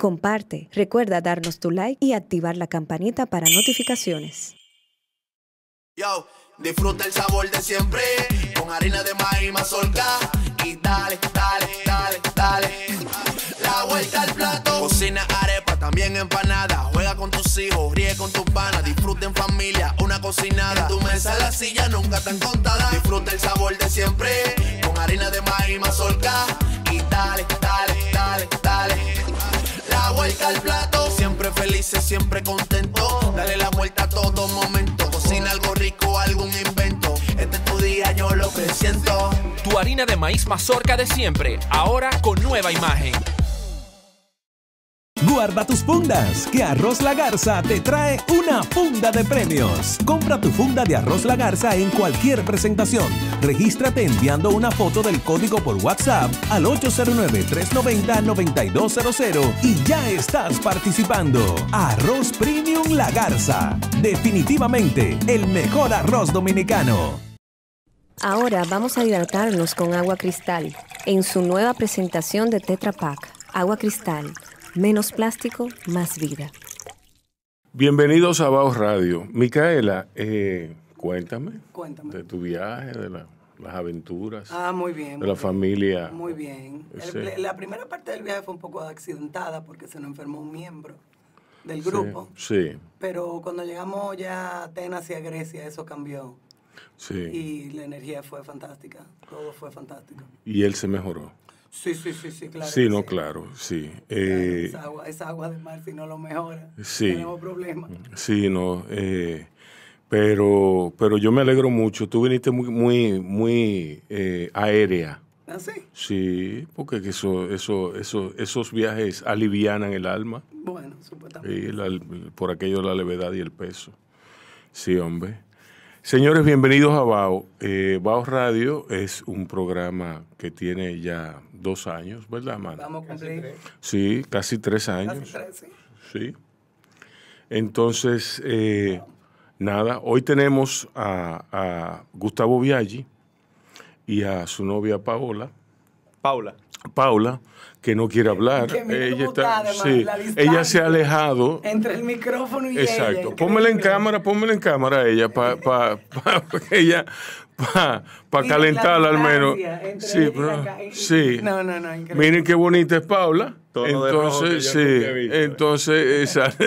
comparte, recuerda darnos tu like y activar la campanita para notificaciones. Yo, disfruta el sabor de siempre, con harina de maíz mazorca, y dale, dale, dale, dale, la vuelta al plato. Cocina arepa, también empanada, juega con tus hijos, ríe con tus panas, disfruta en familia, una cocinada, tu mesa, la silla, nunca tan contada. Disfruta el sabor de siempre, con harina de maíz mazorca, y dale, dale, dale, dale vuelta al plato. Siempre felices, siempre contento. Dale la vuelta a todo momento. Cocina algo rico, algún invento. Este es tu día, yo lo siento Tu harina de maíz mazorca de siempre, ahora con nueva imagen. Guarda tus fundas, que Arroz La Garza te trae una funda de premios. Compra tu funda de Arroz La Garza en cualquier presentación. Regístrate enviando una foto del código por WhatsApp al 809-390-9200 y ya estás participando. Arroz Premium La Garza. Definitivamente el mejor arroz dominicano. Ahora vamos a hidratarnos con agua cristal en su nueva presentación de Tetra Pak. Agua cristal Menos plástico, más vida. Bienvenidos a Baos Radio. Micaela, eh, cuéntame, de tu viaje, de las aventuras. Ah, de la familia. Muy bien. la primera parte del viaje fue un poco accidentada porque se nos enfermó un miembro del grupo. Sí. Pero cuando llegamos ya a Atenas y a Grecia, eso cambió. Sí. Y la energía fue fantástica, todo fue fantástico. Y él se mejoró. Sí, sí, sí, sí, claro. Sí, no, claro, sí. Eh, agua, agua, de mar, si no lo mejora. Sí. Tenemos problemas. Sí, no. Eh, pero, pero yo me alegro mucho. Tú viniste muy, muy, muy eh, aérea. ¿Ah, sí? Sí, porque eso, eso, eso, esos viajes alivianan el alma. Bueno, supuestamente. Y por aquello la levedad y el peso. Sí, hombre. Señores, bienvenidos a BAO. Eh, BAO Radio es un programa que tiene ya dos años, ¿verdad, Amanda? Vamos a cumplir. Sí, casi tres años. Casi tres, sí. sí. Entonces, eh, nada, hoy tenemos a, Gustavo Viaggi y a su novia Paola. Paola. Paula, que no quiere hablar. Ella, está, ella se ha alejado. Entre el micrófono y Exacto. Exacto. Pónmela en cámara, pónmela en cámara a ella para ella para calentarla al menos. Sí, pero, sí. No, no, no, Miren qué bonita es Paula. entonces, sí. ¿eh? entonces, esa.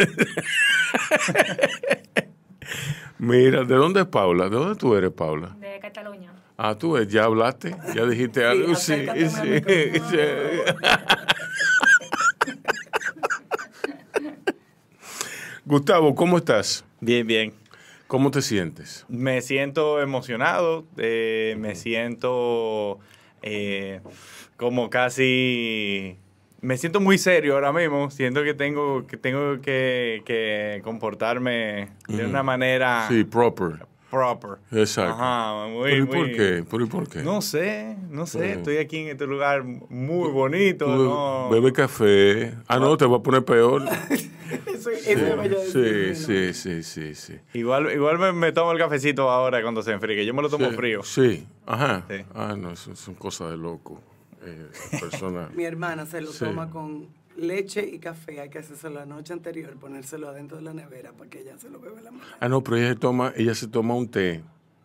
Mira, ¿de dónde es Paula? ¿De dónde tú eres, Paula? De Cataluña. Ah, tú ya hablaste, ya dijiste algo. Sí, sí, Gustavo, ¿cómo estás? Bien, bien. ¿Cómo te sientes? Me siento emocionado, eh, me siento eh, como casi... Me siento muy serio ahora mismo, siento que tengo que, tengo que, que comportarme de una manera... Sí, proper proper. Exacto. Ajá, y por qué? por qué? No sé, no sé. Estoy aquí en este lugar muy bonito. No... Bebe café. Ah, no, te va a poner peor. sí, sí, sí, sí, sí, Igual, igual me, tomo el cafecito ahora cuando se enfríe. Yo me lo tomo frío. Sí, ajá. Ah, no, son cosas de loco. Eh, persona... Mi hermana se lo toma con leche y café hay que hacerse la noche anterior, ponérselo adentro de la nevera para que ella se lo beba la mañana. Ah, no, pero ella se toma, ella se toma un té.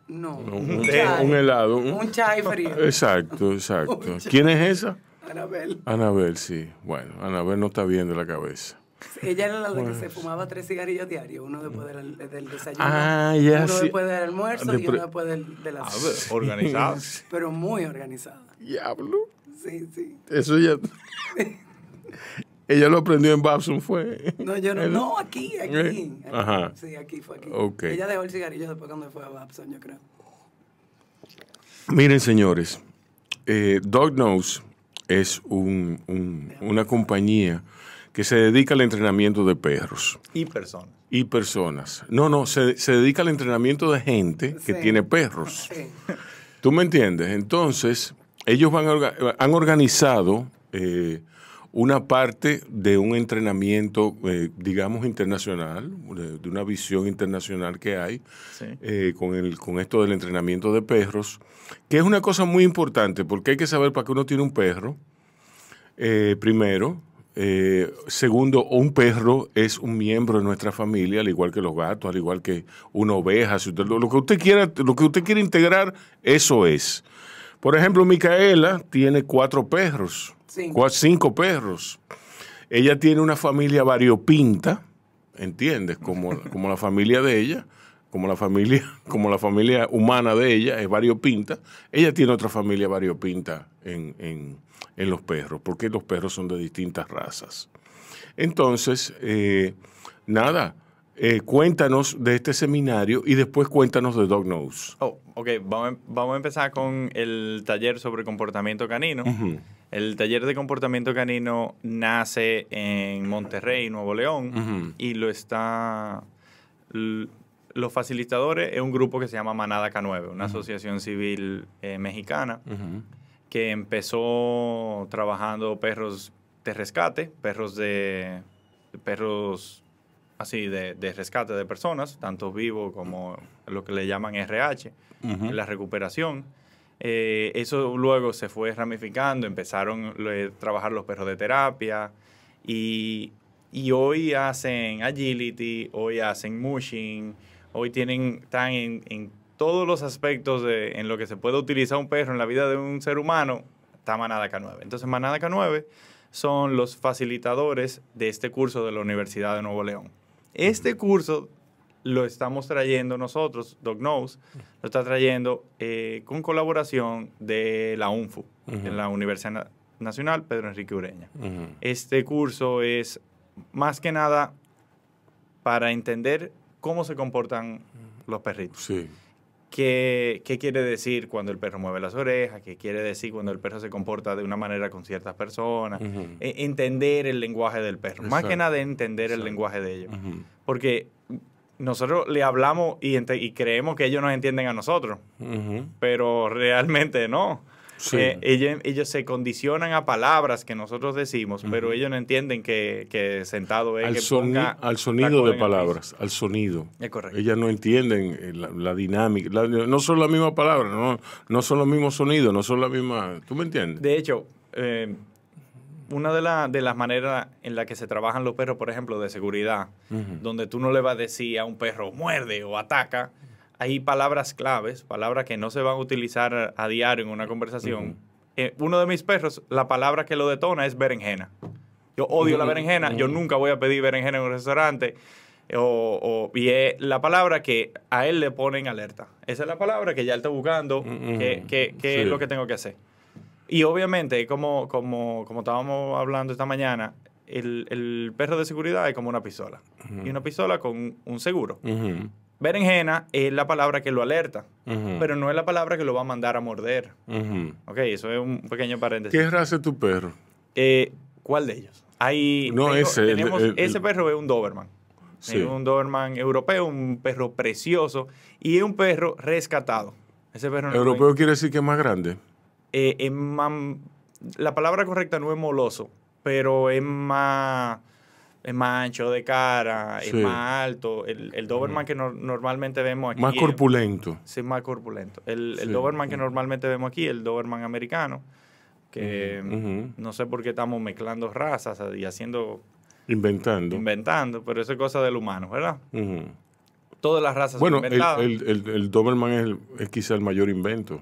No, un, té, un helado. Un, chai frío. Exacto, exacto. ¿Quién es esa? Anabel. Anabel, sí. Bueno, Anabel no está bien de la cabeza. Ella era la de que se fumaba tres cigarrillos diarios, uno después del, desayuno, ah, ya. uno después del almuerzo ah, y uno después del, de la A organizada. Pero muy organizada. Diablo. Sí, sí. Eso ya... Ella lo aprendió en Babson, fue. No, yo no, no aquí, aquí, eh, Sí, aquí fue aquí. Ella dejó el cigarrillo después cuando fue a Babson, yo creo. Miren, señores, eh, Dog Nose es un, una compañía que se dedica al entrenamiento de perros. Y personas. Y personas. No, no, se, dedica al entrenamiento de gente que tiene perros. ¿Tú me entiendes? Entonces, ellos van, han organizado eh, una parte de un entrenamiento, eh, digamos, internacional, de, una visión internacional que hay eh, con, el, con esto del entrenamiento de perros, que es una cosa muy importante porque hay que saber para qué uno tiene un perro, eh, primero. segundo, un perro es un miembro de nuestra familia, al igual que los gatos, al igual que una oveja. lo, que usted quiera, lo que usted quiere integrar, eso es. Por ejemplo, Micaela tiene cuatro perros. Cinco. cinco perros. Ella tiene una familia variopinta, ¿entiendes? Como, como la familia de ella, como la familia, como la familia humana de ella es variopinta. Ella tiene otra familia variopinta en, en, los perros, porque los perros son de distintas razas. Entonces, eh, nada, eh, cuéntanos de este seminario y después cuéntanos de Dog Knows. Oh, ok, em, vamos, a empezar con el taller sobre comportamiento canino. El taller de comportamiento canino nace en Monterrey, Nuevo León, y lo está... Los facilitadores es un grupo que se llama Manada K9, una asociación civil eh, mexicana que empezó trabajando perros de rescate, perros de... perros así de, rescate de personas, tanto vivos como lo que le llaman RH, la recuperación. Eh, eso luego se fue ramificando, empezaron a trabajar los perros de terapia y, hoy hacen agility, hoy hacen mushing, hoy tienen, están en, todos los aspectos en lo que se puede utilizar un perro en la vida de un ser humano, está Manada K9. Entonces Manada K9 son los facilitadores de este curso de la Universidad de Nuevo León. Este curso lo estamos trayendo nosotros, Doc Knows, lo está trayendo eh, con colaboración de la UNFU, de en la Universidad Nacional Pedro Enrique Ureña. Este curso es más que nada para entender cómo se comportan los perritos qué, quiere decir cuando el perro mueve las orejas, qué quiere decir cuando el perro se comporta de una manera con ciertas personas, e, entender el lenguaje del perro, más que nada entender el lenguaje de ellos. Porque nosotros le hablamos y, creemos que ellos nos entienden a nosotros, pero realmente no. Eh, ellos, se condicionan a palabras que nosotros decimos, pero ellos no entienden que, sentado es al, al sonido de palabras, al sonido. Es correcto. Ellas no entienden eh, la, dinámica, no son las mismas palabras, no, son los mismos sonidos, no son las mismas. ¿Tú me entiendes? De hecho, eh, una de, las maneras en la que se trabajan los perros, por ejemplo, de seguridad, donde tú no le vas a decir a un perro muerde o ataca, hay palabras claves, palabras que no se van a utilizar a diario en una conversación. Eh, uno de mis perros, la palabra que lo detona es berenjena. Yo odio la berenjena, yo nunca voy a pedir berenjena en un restaurante. O, y es la palabra que a él le pone en alerta. Esa es la palabra que ya él está buscando, que, es lo que tengo que hacer. Y obviamente, como, como, estábamos hablando esta mañana, el, el perro de seguridad es como una pistola. Y una pistola con un seguro. Berenjena es la palabra que lo alerta, pero no es la palabra que lo va a mandar a morder. Ok, eso es un pequeño paréntesis. ¿Qué raza es tu perro? Eh, ¿Cuál de ellos? Hay, no, ese. ese perro es un Doberman. Es un Doberman europeo, un perro precioso y es un perro rescatado. Ese perro europeo quiere decir que es más grande. Eh, es la palabra correcta no es moloso, pero es más es más ancho de cara, es más alto. El, Doberman que normalmente vemos aquí. Más corpulento. Es, sí, más corpulento. El, Doberman que normalmente vemos aquí, el Doberman americano, que no sé por qué estamos mezclando razas y haciendo. Inventando. Inventando, pero eso es cosa del humano, ¿verdad? Todas las razas bueno, El, el, el Doberman es, quizá el mayor invento.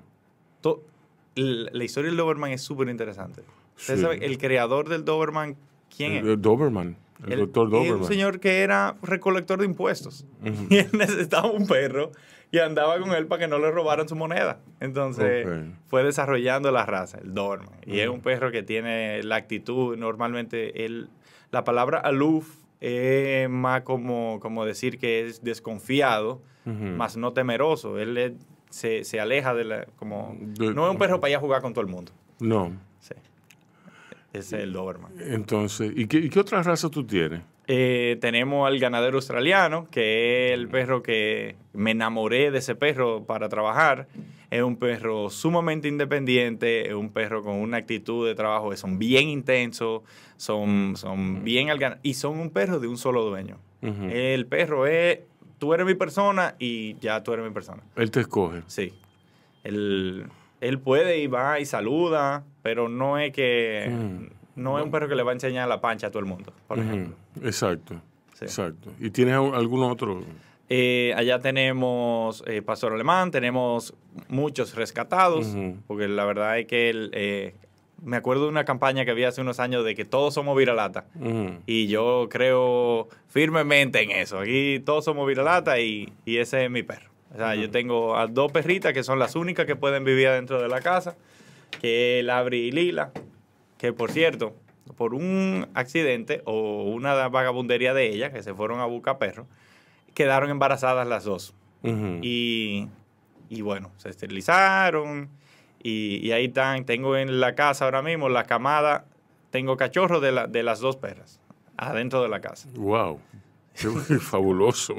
la historia del Doberman es súper interesante. saben, el creador del Doberman, ¿quién es? El Doberman. El, doctor Doberman. Un señor que era recolector de impuestos. Y él necesitaba un perro y andaba con él para que no le robaran su moneda. Entonces fue desarrollando la raza, el Doberman. Y es un perro que tiene la actitud, normalmente él, la palabra aloof es más como, como decir que es desconfiado, más no temeroso. Él se, aleja de la... Como, no es un perro para ir a jugar con todo el mundo. No. Sí. Ese es el Doberman. Entonces, ¿y qué, qué otra raza tú tienes? Eh, tenemos al ganadero australiano, que es el perro que me enamoré de ese perro para trabajar. Es un perro sumamente independiente, es un perro con una actitud de trabajo que son bien intensos, son, son bien al y son un perro de un solo dueño. El perro es, tú eres mi persona y ya tú eres mi persona. Él te escoge. Sí. El, él puede y va y saluda, pero no es que. Mm. No es un perro que le va a enseñar la pancha a todo el mundo, por ejemplo. Exacto. Exacto. ¿Y tienes algún otro? Eh, allá tenemos eh, pastor alemán, tenemos muchos rescatados, porque la verdad es que él eh, me acuerdo de una campaña que había hace unos años de que todos somos viralata. Y yo creo firmemente en eso. Aquí todos somos viralata y ese es mi perro. O sea, yo tengo a dos perritas que son las únicas que pueden vivir adentro de la casa, que es Labri y Lila, que por cierto, por un accidente o una vagabundería de ella, que se fueron a buscar perros, quedaron embarazadas las dos. y, bueno, se esterilizaron y, ahí están. Tengo en la casa ahora mismo la camada, tengo cachorros de, de las dos perras adentro de la casa. ¡Wow! Fabuloso.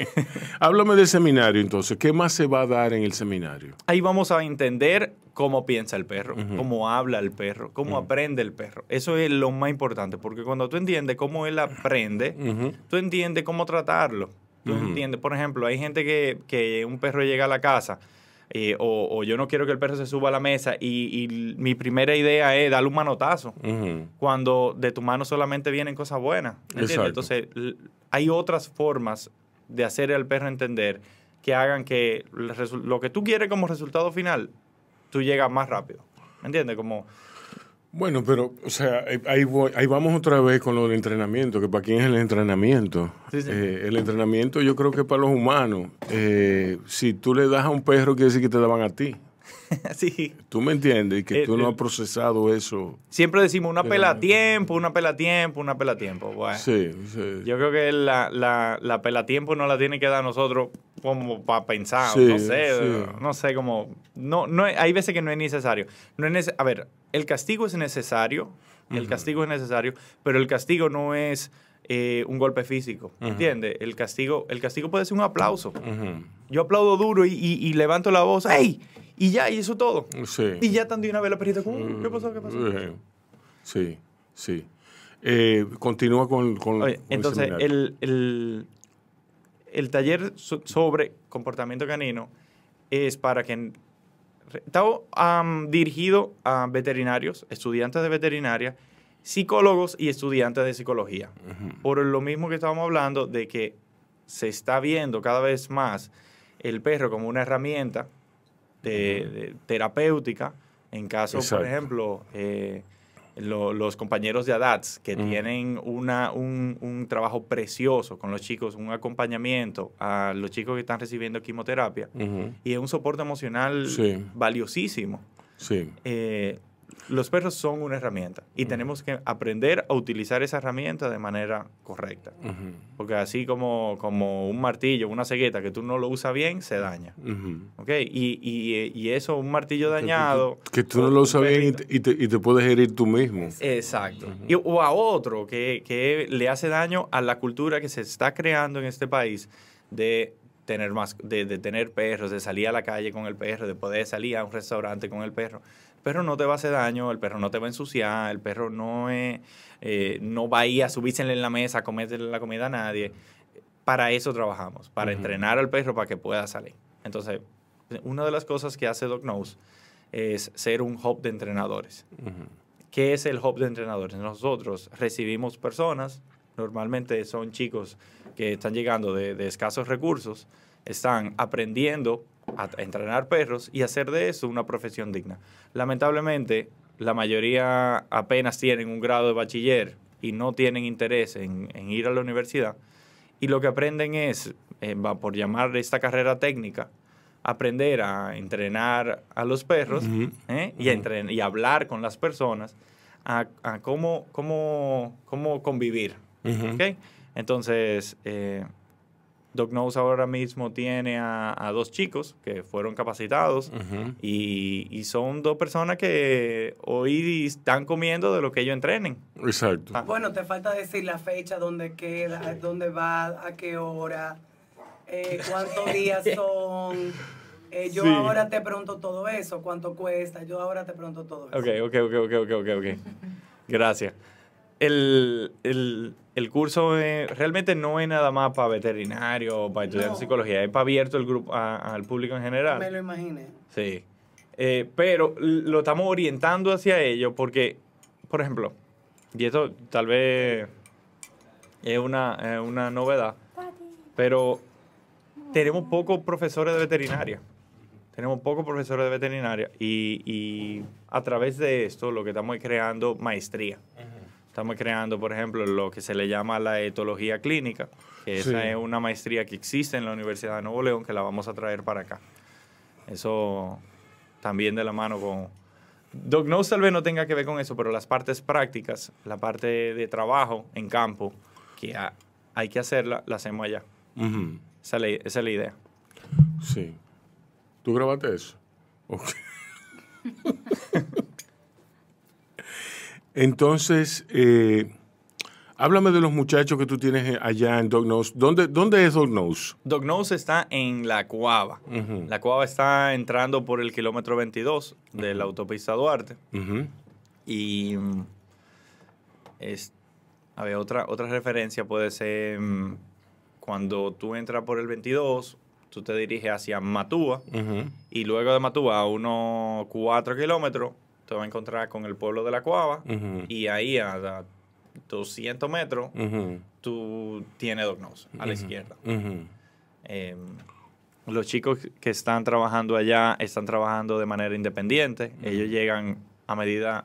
Háblame del seminario entonces. ¿Qué más se va a dar en el seminario? Ahí vamos a entender cómo piensa el perro, cómo habla el perro, cómo aprende el perro. Eso es lo más importante, porque cuando tú entiendes cómo él aprende, tú entiendes cómo tratarlo. Tú entiendes, por ejemplo, hay gente que, un perro llega a la casa. Eh, o, yo no quiero que el perro se suba a la mesa y, mi primera idea es darle un manotazo cuando de tu mano solamente vienen cosas buenas. ¿entiendes? Entonces hay otras formas de hacer al perro entender que hagan que lo que tú quieres como resultado final, tú llegas más rápido. ¿Me entiendes? Bueno, pero, o sea, ahí, vamos otra vez con lo del entrenamiento, que para quién es el entrenamiento. Eh, el entrenamiento yo creo que para los humanos. Eh, si tú le das a un perro, quiere decir que te daban a ti. sí. Tú me entiendes que eh, tú no eh, has procesado eso. Siempre decimos una pela a tiempo, una pela a tiempo, una pela a tiempo. sí, Yo creo que la, la, pela a tiempo no la tiene que dar nosotros como para pensar, no sé, no sé cómo. No, no, hay veces que no es necesario. No es a ver, el castigo es necesario, el castigo es necesario, pero el castigo no es. Eh, un golpe físico. ¿Me ¿Entiendes? El castigo, el castigo puede ser un aplauso. Yo aplaudo duro y, levanto la voz. ¡Ey! y ya hizo todo. Y ya también una vez la perrita, como, uh, ¿qué pasó? ¿Qué pasó? Sí, sí. Eh, continúa con, con, entonces, el, taller sobre comportamiento canino es para que está dirigido a veterinarios, estudiantes de veterinaria, psicólogos y estudiantes de psicología. Por lo mismo que estábamos hablando de que se está viendo cada vez más el perro como una herramienta terapéutica. En caso, por ejemplo, eh, los compañeros de ADATS que tienen una, un, trabajo precioso con los chicos, un acompañamiento a los chicos que están recibiendo quimioterapia y es un soporte emocional valiosísimo. Sí. Eh, los perros son una herramienta y tenemos que aprender a utilizar esa herramienta de manera correcta. Porque así como, como un martillo, una cegueta, que tú no lo usas bien, se daña. y, y, y, eso, un martillo dañado... Que, tú no lo usas bien y te, y te, puedes herir tú mismo. Exacto. o a otro que, que le hace daño a la cultura que se está creando en este país de tener más, de, de, tener perros, de salir a la calle con el perro, de poder salir a un restaurante con el perro perro no te va a hacer daño, el perro no te va a ensuciar, el perro no, eh, no va a ir a subirse en la mesa a comerle la comida a nadie. Para eso trabajamos, para entrenar al perro para que pueda salir. Entonces, una de las cosas que hace Nose es ser un hub de entrenadores. ¿Qué es el hub de entrenadores? Nosotros recibimos personas, normalmente son chicos que están llegando de, de escasos recursos, están aprendiendo a entrenar perros y hacer de eso una profesión digna. Lamentablemente, la mayoría apenas tienen un grado de bachiller y no tienen interés en, ir a la universidad. Y lo que aprenden es, eh, va por llamar esta carrera técnica, aprender a entrenar a los perros ¿eh? y, hablar con las personas a, cómo, cómo, convivir. Entonces, eh, Doc Knows ahora mismo tiene a, dos chicos que fueron capacitados y, son dos personas que hoy están comiendo de lo que ellos entrenen. Exacto. Ah. Bueno, te falta decir la fecha, dónde queda, dónde va, a qué hora, eh, cuántos días son. Eh, yo ahora te pregunto todo eso, cuánto cuesta, yo ahora te pregunto todo eso. Ok, ok, ok, ok, ok, ok. Gracias el, curso eh, realmente no es nada más para veterinario para estudiar psicología, es para abierto el grupo al público en general. Me lo imaginé. Sí. Eh, pero lo estamos orientando hacia ello porque, por ejemplo, y esto tal vez es una, novedad, pero tenemos pocos profesores de veterinaria. Tenemos pocos profesores de veterinaria y, y a través de esto lo que estamos creando maestría. Estamos creando, por ejemplo, lo que se le llama la etología clínica, que esa es una maestría que existe en la Universidad de Nuevo León, que la vamos a traer para acá. Eso también de la mano con... Doc no tal vez no tenga que ver con eso, pero las partes prácticas, la parte de trabajo en campo, que hay que hacerla, la hacemos allá. esa, es la, idea. Sí. ¿Tú grabaste eso? Okay. Entonces, eh, háblame de los muchachos que tú tienes allá en Dognos. ¿Dónde, es Dognos? Nose? está en La Cuava. La Cuava está entrando por el kilómetro 22 de la autopista Duarte. Y es, a ver, otra, otra referencia puede ser mm, cuando tú entras por el 22, tú te diriges hacia Matúa y luego de Matúa a unos cuatro kilómetros te vas a encontrar con el pueblo de la Cuava y ahí a, 200 metros tú tienes Dognos a la izquierda. Em, los chicos que están trabajando allá están trabajando de manera independiente. Ellos llegan a medida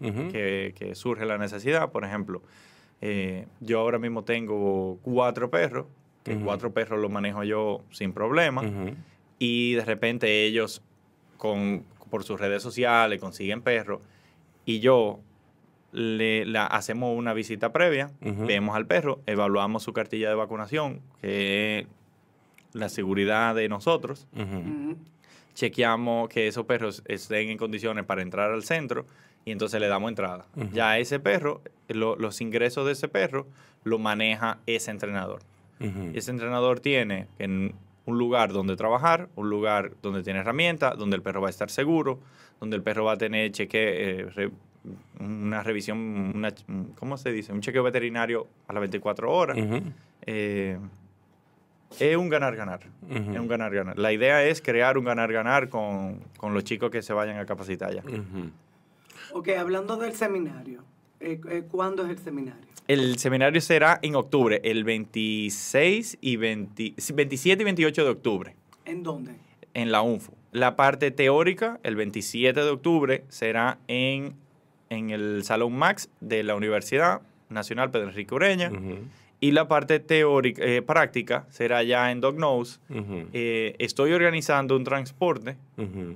que, surge la necesidad. Por ejemplo, eh, yo ahora mismo tengo cuatro perros, que cuatro perros los manejo yo sin problema. Y de repente ellos con por sus redes sociales, consiguen perros, y yo le hacemos una visita previa, vemos al perro, evaluamos su cartilla de vacunación, que es la seguridad de nosotros, chequeamos que esos perros estén en condiciones para entrar al centro y entonces le damos entrada. Ya ese perro, los ingresos de ese perro lo maneja ese entrenador. Ese entrenador tiene, un lugar donde trabajar, un lugar donde tiene herramientas, donde el perro va a estar seguro, donde el perro va a tener cheque, eh, una revisión, ¿cómo se dice? Un chequeo veterinario a las 24 horas. Eh, es un ganar-ganar. Es un ganar-ganar. La idea es crear un ganar-ganar con, los chicos que se vayan a capacitar ya. Ok, hablando del seminario, eh, eh, ¿cuándo es el seminario? El seminario será en octubre, el 26 y 27 y 28 de octubre. ¿En dónde? En la UNFO. La parte teórica, el 27 de octubre, será en, en el Salón Max de la Universidad Nacional Pedro Enrique Ureña. Y la parte eh, práctica será ya en Dog Nose. estoy organizando un transporte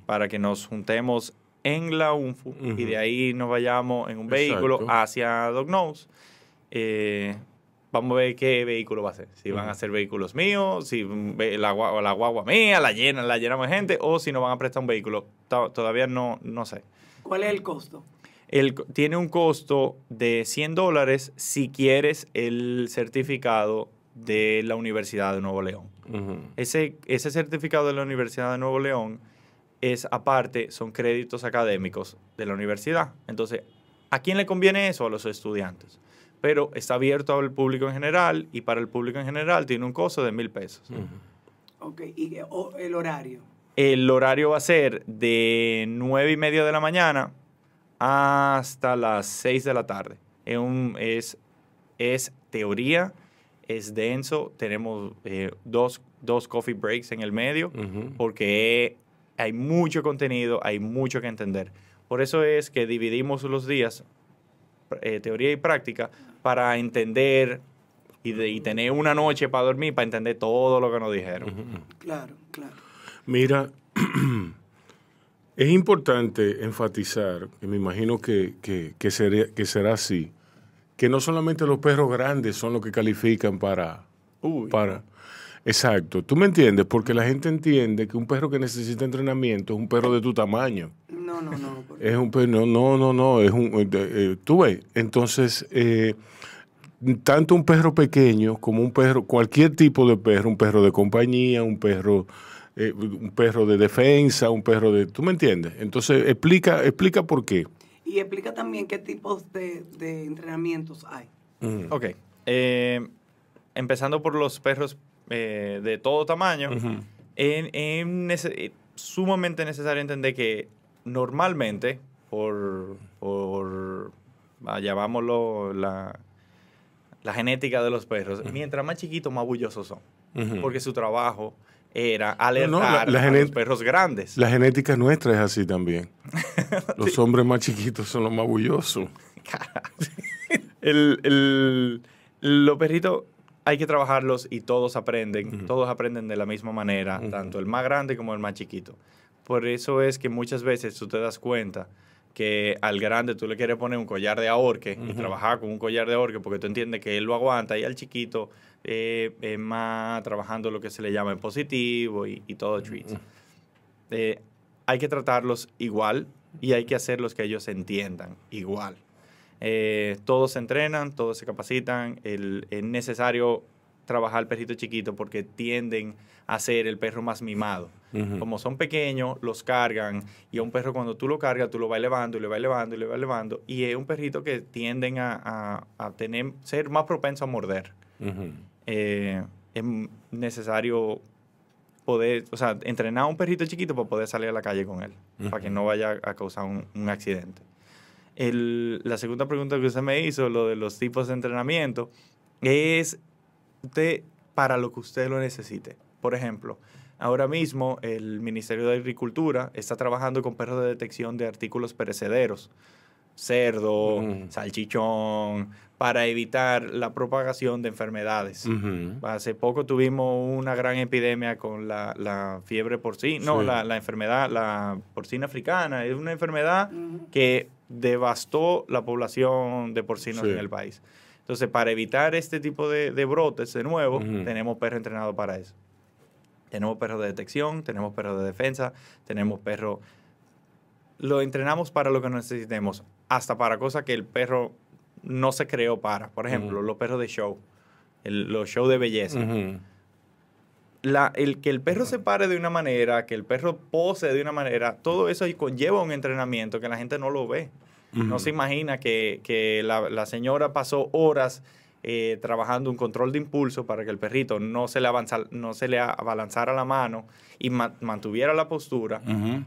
para que nos juntemos en la UNFU y de ahí nos vayamos en un vehículo hacia Dog eh, vamos a ver qué vehículo va a ser. Si van a ser vehículos míos, si eh, la, la guagua mía, la llena, la llenamos de gente, o si nos van a prestar un vehículo. todavía no, no sé. ¿Cuál es el costo? El, tiene un costo de 100 dólares si quieres el certificado de la Universidad de Nuevo León. ese, ese certificado de la Universidad de Nuevo León es aparte, son créditos académicos de la universidad. Entonces, ¿a quién le conviene eso? A los estudiantes. Pero está abierto al público en general y para el público en general tiene un costo de mil pesos. ¿y el horario? El horario va a ser de nueve y media de la mañana hasta las seis de la tarde. Es, es, es teoría, es denso, tenemos eh, dos, coffee breaks en el medio, porque hay mucho contenido, hay mucho que entender. Por eso es que dividimos los días, eh, teoría y práctica, para entender y, tener una noche para dormir, para entender todo lo que nos dijeron. Claro, claro. Mira, es importante enfatizar, y me imagino que, será así, que no solamente los perros grandes son los que califican para... para Exacto, tú me entiendes, porque la gente entiende que un perro que necesita entrenamiento es un perro de tu tamaño. No, no, no. Es un perro, no, no, no, no, es un, eh, eh, tú ves, entonces, eh, tanto un perro pequeño como un perro, cualquier tipo de perro, un perro de compañía, un perro... Eh, un perro de defensa, un perro de... ¿Tú me entiendes? Entonces, explica, explica por qué. Y explica también qué tipos de, entrenamientos hay. Ok. empezando por los perros eh, de todo tamaño, es eh, sumamente necesario entender que normalmente, por, por llamámoslo la, genética de los perros, mientras más chiquitos, más bullosos son. Porque su trabajo era alertar a los perros grandes. La genética nuestra es así también. los hombres más chiquitos son los más bullosos. el, los perritos hay que trabajarlos y todos aprenden, todos aprenden de la misma manera, tanto el más grande como el más chiquito. Por eso es que muchas veces tú te das cuenta que al grande tú le quieres poner un collar de ahorque y trabajar con un collar de ahorque porque tú entiendes que él lo aguanta y al chiquito eh, más trabajando lo que se le llama en positivo y, todo treats. Eh, hay que tratarlos igual y hay que hacerlos que ellos entiendan igual. Eh, todos se entrenan, todos se capacitan. es necesario trabajar el perrito chiquito porque tienden a ser el perro más mimado. Como son pequeños, los cargan y a un perro cuando tú lo cargas, tú lo vas elevando y lo vas elevando y lo vas elevando. Y es un perrito que tienden a, tener, ser más propenso a morder. Eh, es necesario poder, o sea, entrenar a un perrito chiquito para poder salir a la calle con él, para que no vaya a causar un accidente la segunda pregunta que usted me hizo, lo de los tipos de entrenamiento, es para lo que usted lo necesite. Por ejemplo, ahora mismo el Ministerio de Agricultura está trabajando con perros de detección de artículos perecederos cerdo, salchichón, para evitar la propagación de enfermedades. Hace poco tuvimos una gran epidemia con la, fiebre porcina, no, la, la, enfermedad, la porcina africana, es una enfermedad que devastó la población de porcinos en el país. Entonces, para evitar este tipo de, brotes de nuevo, tenemos perros entrenados para eso. Tenemos perros de detección, tenemos perros de defensa, tenemos perros lo entrenamos para lo que necesitemos, hasta para cosas que el perro no se creó para. Por ejemplo, los perros de show, los shows de belleza. el que el perro se pare de una manera, que el perro pose de una manera, todo eso conlleva un entrenamiento que la gente no lo ve. No se imagina que, la, la, señora pasó horas eh, trabajando un control de impulso para que el perrito no se le, avanza, no se le abalanzara la mano y mantuviera la postura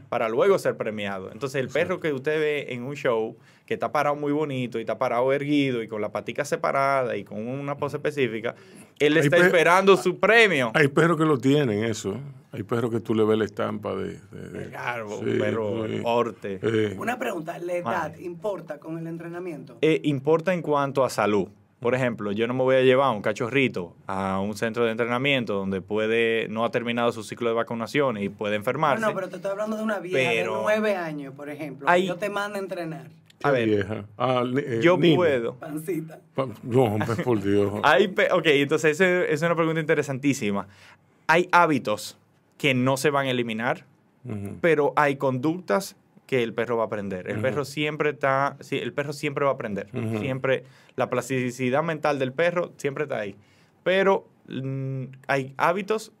para luego ser premiado. Entonces, el perro que usted ve en un show que está parado muy bonito y está parado erguido y con la patica separada y con una pose específica, él está esperando su premio. Hay perros que lo tienen, eso. Hay perros que tú le ves la estampa de. de, un perro eh. Una pregunta: ¿la edad importa con el entrenamiento? Eh, importa en cuanto a salud por ejemplo, yo no me voy a llevar a un cachorrito a un centro de entrenamiento donde puede no ha terminado su ciclo de vacunación y puede enfermarse. No, pero te estoy hablando de una vieja de nueve años, por ejemplo. Ahí... Yo te mando a entrenar. A ver, vieja. Ah, eh, yo puedo. Pancita. no, por Dios. ok, entonces esa es una pregunta interesantísima. Hay hábitos que no se van a eliminar, pero hay conductas que el perro va a aprender. El perro siempre está, sí, el perro siempre va a aprender. Siempre la plasticidad mental del perro siempre está ahí. Pero mm, hay hábitos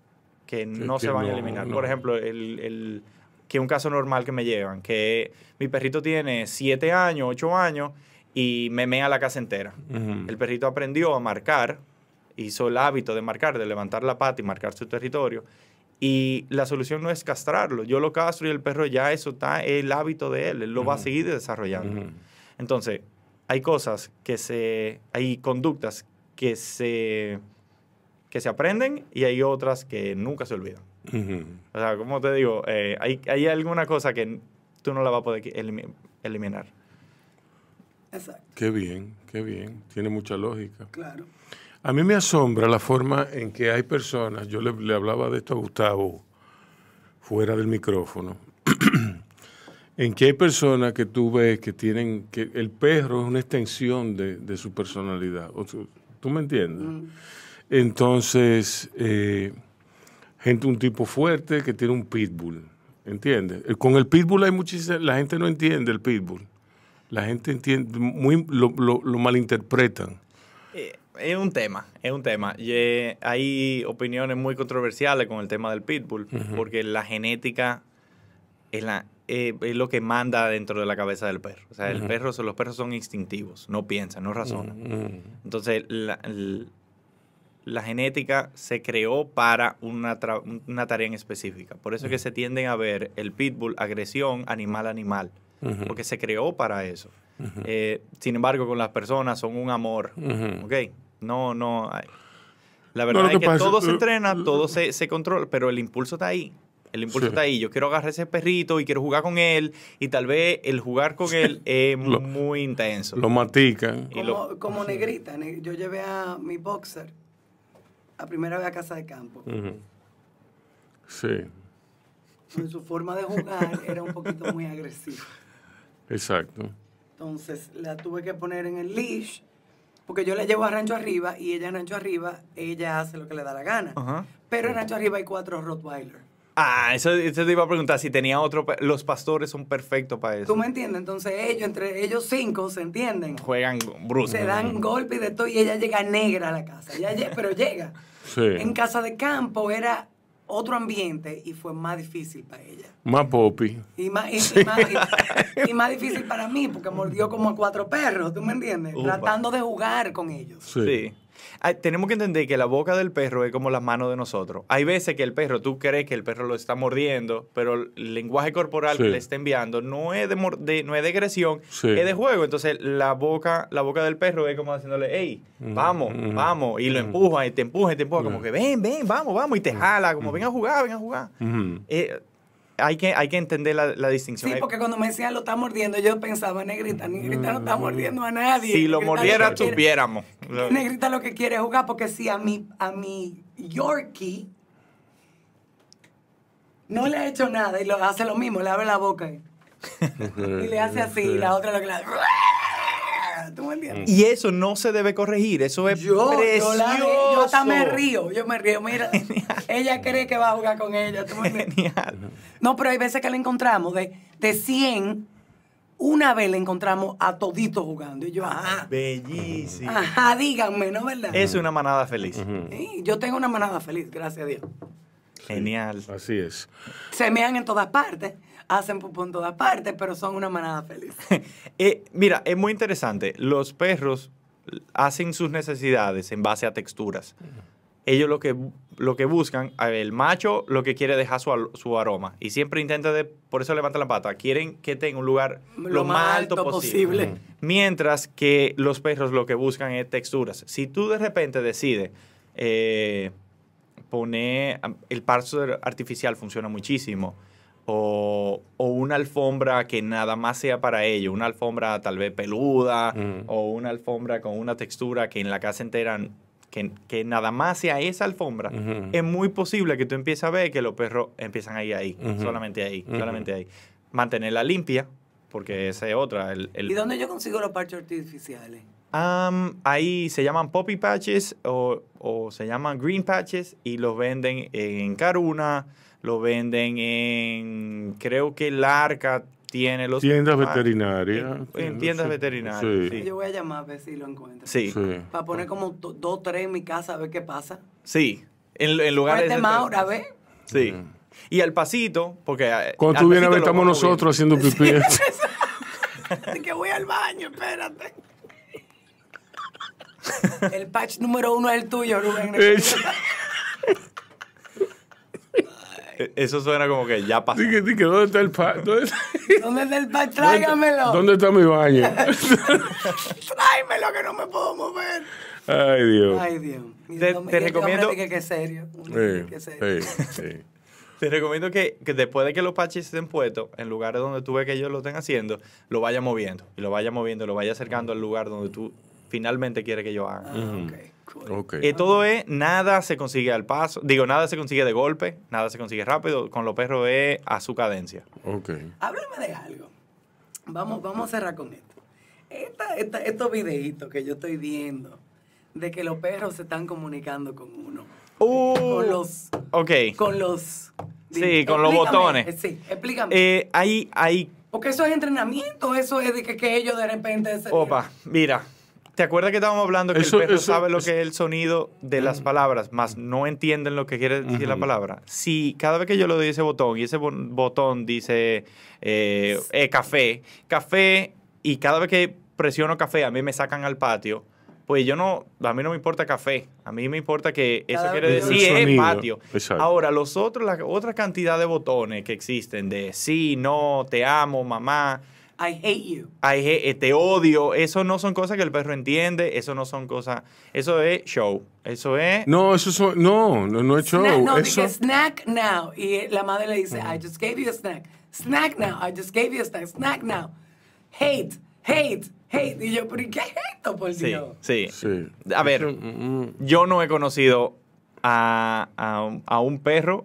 que no se van a eliminar. Por ejemplo, el, el, que un caso normal que me llevan, que mi perrito tiene 7 años, 8 años y me mea la casa entera. El perrito aprendió a marcar, hizo el hábito de marcar, de levantar la pata y marcar su territorio. Y la solución no es castrarlo. Yo lo castro y el perro ya eso está, es el hábito de él, él lo va a seguir desarrollando. Entonces, hay cosas que se, hay conductas que se, que se aprenden y hay otras que nunca se olvidan. O sea, como te digo, eh, hay, hay, alguna cosa que tú no la vas a poder eliminar. Exacto. Qué bien, qué bien. Tiene mucha lógica. Claro. A mí me asombra la forma en que hay personas, yo le, hablaba de esto a Gustavo fuera del micrófono, en que hay personas que tú ves que tienen, que el perro es una extensión de, su personalidad. ¿Tú me entiendes? Mm. Entonces, eh, gente, un tipo fuerte que tiene un pitbull, ¿entiendes? Eh, con el pitbull hay muchísima, la gente no entiende el pitbull. La gente entiende, muy, lo, malinterpretan. Eh, es un tema, es un tema. Y eh, hay opiniones muy controversiales con el tema del pitbull, porque la genética es, la, eh, es lo que manda dentro de la cabeza del perro. O sea, el perro, los perros son instintivos, no piensan, no razonan. Entonces, la, genética se creó para una, una tarea en específica. Por eso es que se tienden a ver el pitbull, agresión, animal, animal, porque se creó para eso. Eh, sin embargo, con las personas son un amor, ¿ok? No, no. La verdad es que, todo se entrena, eh, todo eh, se, controla, pero el impulso está ahí. El impulso está ahí. Yo quiero agarrar ese perrito y quiero jugar con él. Y tal vez el jugar con él es muy intenso. Lo matican. Como, como, negrita. Yo llevé a mi boxer a primera vez a casa de campo. Sí. su forma de jugar era un poquito muy agresiva. Exacto. Entonces la tuve que poner en el leash porque yo la llevo a Rancho Arriba y ella en Rancho Arriba, ella hace lo que le da la gana. Pero en Rancho Arriba hay cuatro Rottweiler. Ah, eso, te iba a preguntar si tenía otro. Los pastores son perfectos para eso. ¿Tú me entiendes? Entonces ellos, entre ellos cinco, se entienden. Juegan brusco. Se dan golpes de todo y ella llega negra a la casa. pero llega. Sí. En casa de campo era otro ambiente y fue más difícil para ella. Más popi. Y más, y, más, difícil para mí porque mordió como a cuatro perros, ¿tú me entiendes? Tratando de jugar con ellos. sí tenemos que entender que la boca del perro es como las manos de nosotros. Hay veces que el perro, tú crees que el perro lo está mordiendo, pero el lenguaje corporal que le está enviando no es de, no es de agresión, es de juego. Entonces la boca, la boca del perro es como haciéndole, hey, mm, vamos, mm. vamos, y lo mm. empuja, y te empuja, y te empuja, como que ven, ven, vamos, vamos, y te jala, como ven a jugar, ven a jugar. Eh, hay que, hay que entender la, distinción. Sí, porque cuando me decían lo está mordiendo, yo pensaba, Negrita, Negrita no está mm. mordiendo a nadie. Si lo mordiera, tuviéramos. Negrita lo que quiere es jugar, porque si a mi, a mi Yorkie no le ha hecho nada y lo hace lo mismo, le abre la boca y le hace así, y la otra lo que le hace. Y eso no se debe corregir, eso es precioso. Yo, yo hasta me río, yo me río, mira, ella cree que va a jugar con ella. Genial. no, pero hay veces que la encontramos, de, de 100, una vez la encontramos a todito jugando. Y yo, ah, ajá. Bellísimo. Ajá, díganme, ¿no verdad? Es una manada feliz. yo tengo una manada feliz, gracias a Dios. Genial. Así es. Se mean en todas partes hacen pupón en todas partes, pero son una manada feliz. Eh, mira, es muy interesante. Los perros hacen sus necesidades en base a texturas. Ellos lo que, lo que buscan, el macho lo que quiere dejar su, aroma. Y siempre intenta, de, por eso levanta la pata, quieren que tenga un lugar lo, más alto, posible. Mientras que los perros lo que buscan es texturas. Si tú de repente decides eh, poner, el parche artificial funciona muchísimo. O, una alfombra que nada más sea para ellos, una alfombra tal vez peluda mm. o una alfombra con una textura que en la casa entera que, nada más sea esa alfombra, es muy posible que tú empieces a ver que los perros empiezan a ir ahí, solamente ahí, solamente ahí. Mantenerla limpia, porque esa es otra. El, el... ¿Y dónde yo consigo los parches artificiales? ahí se llaman poppy patches o, o, se llaman green patches y los venden en Caruna, lo venden en, creo que arca tiene los... Tiendas ah, veterinarias. En, tiendas veterinarias. Sí. Yo voy a llamar a ver si lo encuentro. Sí. Para poner como dos, tres en mi casa a ver qué pasa. Sí. En, en lugar de... a este- ver. Sí. Mm. Y al pasito, porque... Eh, Cuando tú vienes, estamos nosotros haciendo pipí. Así que voy al baño, espérate. el patch número uno es el tuyo, Rubén. E, eso suena como que ya pasó. Dije, ¿dónde está el pan? ¿Dónde está, el pan? Tráigamelo. ¿Dónde está mi baño? Tráigamelo que no me puedo mover. Ay, Dios. Ay, Dios. te, recomiendo. que serio. que serio. Sí, sí. Te recomiendo que, después de que los paches estén puestos, en lugares donde tú ves que ellos lo estén haciendo, lo vaya moviendo. Y lo vayas moviendo, lo vaya acercando al lugar donde tú finalmente quieres que ellos hagan. Ah, Okay. Eh, todo es, nada se consigue al paso, digo, nada se consigue de golpe, nada se consigue rápido, con los perros es a su cadencia. Háblame de algo. Vamos, vamos a cerrar con esto. estos videitos que yo estoy viendo de que los perros se están comunicando con uno. Uh, con los... Ok. Con los... Sí, con los botones. Eh, sí, explícame. Eh, Porque eso es entrenamiento, eso es de que, ellos de repente... Opa, mira, ¿Te acuerdas que estábamos hablando que el perro sabe lo que es el sonido de las mm. palabras, más no entienden lo que quiere decir la palabra? Si cada vez que yo le doy ese botón y ese botón dice eh, eh, café, café, y cada vez que presiono café a mí me sacan al patio, pues yo no, a mí no me importa café, a mí me importa que eso quiere decir patio. Ahora, los otros, la otra cantidad de botones que existen de sí, no, te amo, mamá, I hate you. I hate, eh, te odio. Eso no son cosas que el perro entiende. Eso no son cosas. Eso es show. Eso es. No, eso no, no, no es show. no, eso... snack now. Y la madre le dice, I just gave you a snack. Snack now. I just gave you a snack. Snack now. Hate, hate. Hate. Y yo, ¿pero qué esto, por Dios? Sí, sí. sí. A ver, mm, mm. yo no he conocido a, a, a un perro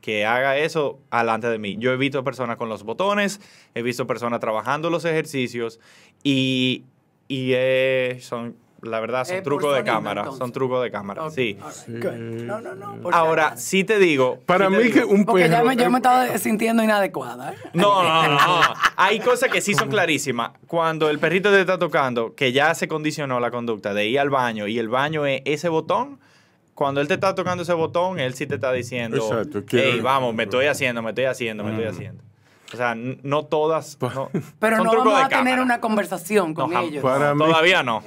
que, haga eso alante de mí. Yo he visto personas con los botones, he visto personas trabajando los ejercicios y, eh, son, la verdad, son eh, trucos pues, de cámara. Son trucos de cámara, sí. No, no, no. Ahora, si sí te digo. Para mí que un Porque yo me, he estado estaba sintiendo inadecuada. ¿eh? no, no, no. Hay cosas que sí son clarísimas. Cuando el perrito te está tocando, que ya se condicionó la conducta de ir al baño y el baño es ese botón cuando él te está tocando ese botón, él sí te está diciendo, Exacto, hey, vamos, me estoy haciendo, me estoy haciendo, me estoy haciendo. O sea, no todas. Pero no vamos a tener una conversación con ellos. Para todavía no.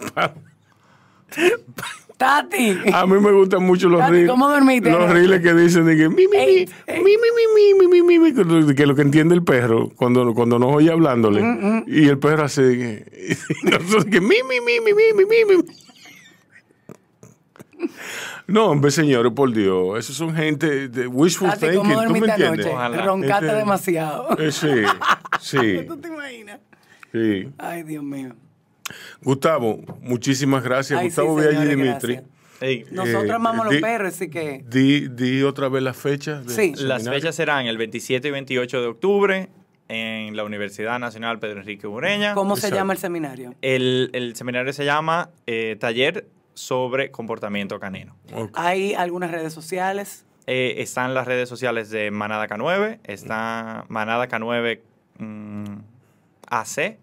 Tati. A mí me gustan mucho los reels. ¿Cómo dormiste? Los riles que dicen que mi, mi, mi, mi, mi, mi, que lo que entiende el perro cuando, cuando nos oye hablándole. Y el perro hace que, mi, mi, mi, mi, mi, mi, mi. No, hombre, señor, por Dios. Esos son gente de wishful thinking. ¿Tú me entiendes? roncaste este, demasiado. Eh, sí, sí. ¿Tú te imaginas? Sí. Ay, Dios mío. Gustavo, muchísimas gracias. Gustavo sí, y Dimitri. Eh, Nosotros amamos eh, los perros, así que. Di, di otra vez las fechas. Sí. Las fechas serán el 27 y 28 de octubre en la Universidad Nacional Pedro Enrique Ureña. ¿Cómo se llama el seminario? El, el seminario se llama Taller sobre comportamiento canino. ¿Hay algunas redes sociales? Eh, están las redes sociales de Manada K9, está Manada K9 mm, AC,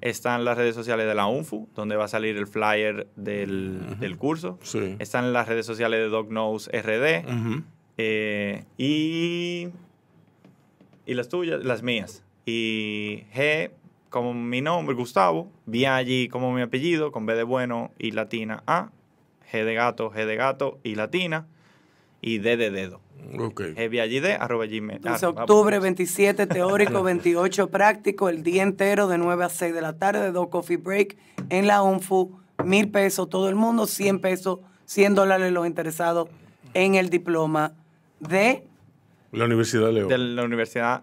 están las redes sociales de la UNFU, donde va a salir el flyer del, curso, sí. están las redes sociales de Dog Knows RD eh, y, y las tuyas, las mías. Y G como mi nombre, Gustavo, vi allí como mi apellido, con B de bueno y latina A, G de gato, G de gato y latina, y D de dedo. Ok. d arroba Entonces, octubre 27 teórico, 28 práctico, el día entero de 9 a 6 de la tarde, dos coffee break en la UNFU, mil pesos todo el mundo, 100 pesos, 100 dólares los interesados en el diploma de... La Universidad de León. De la Universidad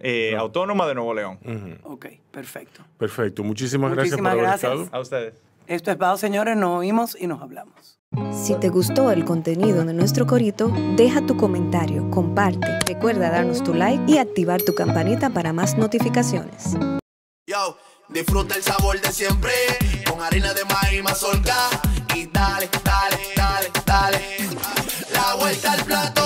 eh, autónoma de Nuevo León. Ok, perfecto. Perfecto. Muchísimas, gracias por haber estado. A ustedes. Esto es para señores. Nos oímos y nos hablamos. Si te gustó el contenido de nuestro corito, deja tu comentario, comparte, recuerda darnos tu like y activar tu campanita para más notificaciones. disfruta el sabor de siempre con harina de maíz dale, dale, dale, la vuelta al plato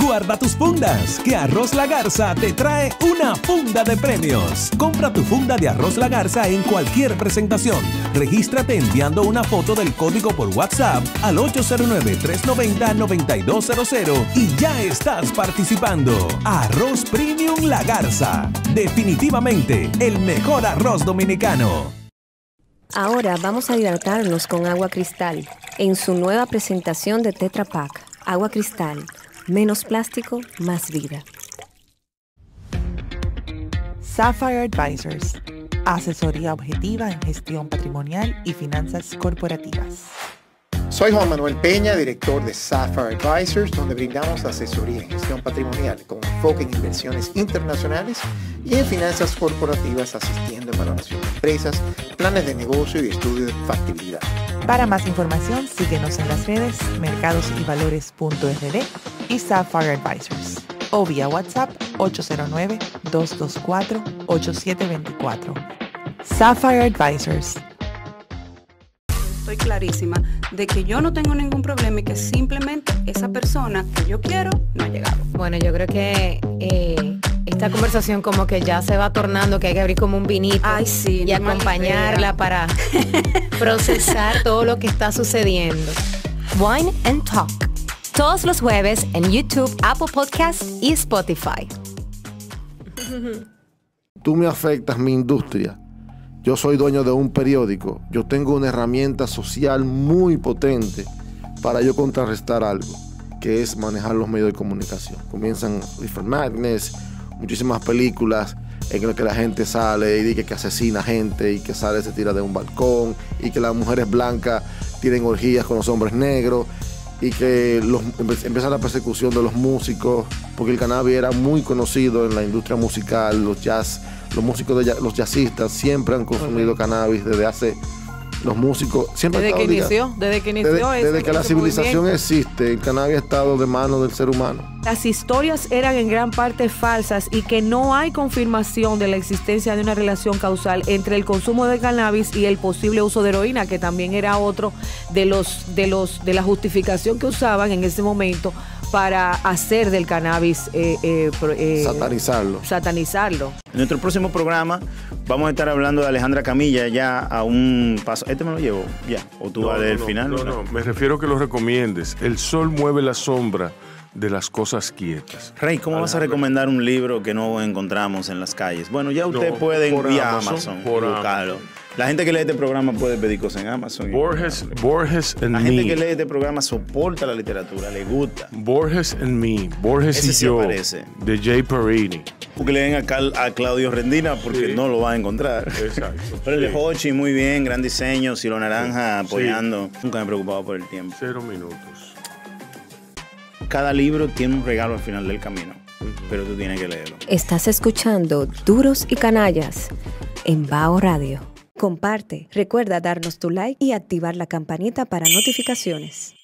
Guarda tus fundas, que Arroz La Garza te trae una funda de premios. Compra tu funda de Arroz La Garza en cualquier presentación. Regístrate enviando una foto del código por WhatsApp al 809-390-9200 y ya estás participando. Arroz Premium La Garza. Definitivamente el mejor arroz dominicano. Ahora vamos a hidratarnos con agua cristal en su nueva presentación de Tetra Pak. Agua cristal Menos plástico, más vida. Sapphire Advisors, asesoría objetiva en gestión patrimonial y finanzas corporativas. Soy Juan Manuel Peña, director de Sapphire Advisors, donde brindamos asesoría en gestión patrimonial con enfoque en inversiones internacionales y en finanzas corporativas, asistiendo a evaluación de empresas, planes de negocio y estudio de factibilidad. Para más información, síguenos en las redes mercadosyvalores.rd y Sapphire Advisors o vía WhatsApp 809-224-8724. Sapphire Advisors estoy clarísima de que yo no tengo ningún problema y que simplemente esa persona que yo quiero no ha llegado. Bueno, yo creo que eh, esta conversación como que ya se va tornando, que hay que abrir como un vinito y acompañarla para procesar todo lo que está sucediendo. Wine and Talk, todos los jueves en YouTube, Apple Podcasts y Spotify. Tú me afectas mi industria yo soy dueño de un periódico, yo tengo una herramienta social muy potente para yo contrarrestar algo, que es manejar los medios de comunicación. Comienzan Different Madness, muchísimas películas en las que la gente sale y dice que asesina gente y que sale se tira de un balcón y que las mujeres blancas tienen orgías con los hombres negros y que empieza la persecución de los músicos, porque el cannabis era muy conocido en la industria musical, los jazz los músicos, de, los jazzistas siempre han consumido cannabis desde hace los músicos siempre desde que inició desde que inició desde, desde que la civilización existe el cannabis ha estado de mano del ser humano las historias eran en gran parte falsas y que no hay confirmación de la existencia de una relación causal entre el consumo de cannabis y el posible uso de heroína que también era otro de los de los de la justificación que usaban en ese momento para hacer del cannabis eh, eh, eh, satanizarlo. Satanizarlo. En nuestro próximo programa vamos a estar hablando de Alejandra Camilla ya a un paso. Este me lo llevo ya. O tú vas del final. No, no, me refiero a que lo recomiendes. El sol mueve la sombra de las cosas quietas. Rey, ¿cómo vas a recomendar un libro que no encontramos en las calles? Bueno, ya usted puede ir a Amazon, por buscarlo. La gente que lee este programa puede pedir cosas en Amazon. Borges, Borges and La gente que lee este programa soporta la literatura, le gusta. Borges and me, Borges y sí yo, aparece. de Jay Perini. Que le den a Claudio Rendina porque no lo va a encontrar. Exacto. Pero el de Hochi, muy bien, gran diseño, Silo Naranja apoyando. Nunca me he preocupado por el tiempo. Cero minutos. Cada libro tiene un regalo al final del camino, pero tú tienes que leerlo. Estás escuchando Duros y Canallas en Bajo Radio. Comparte, recuerda darnos tu like y activar la campanita para notificaciones.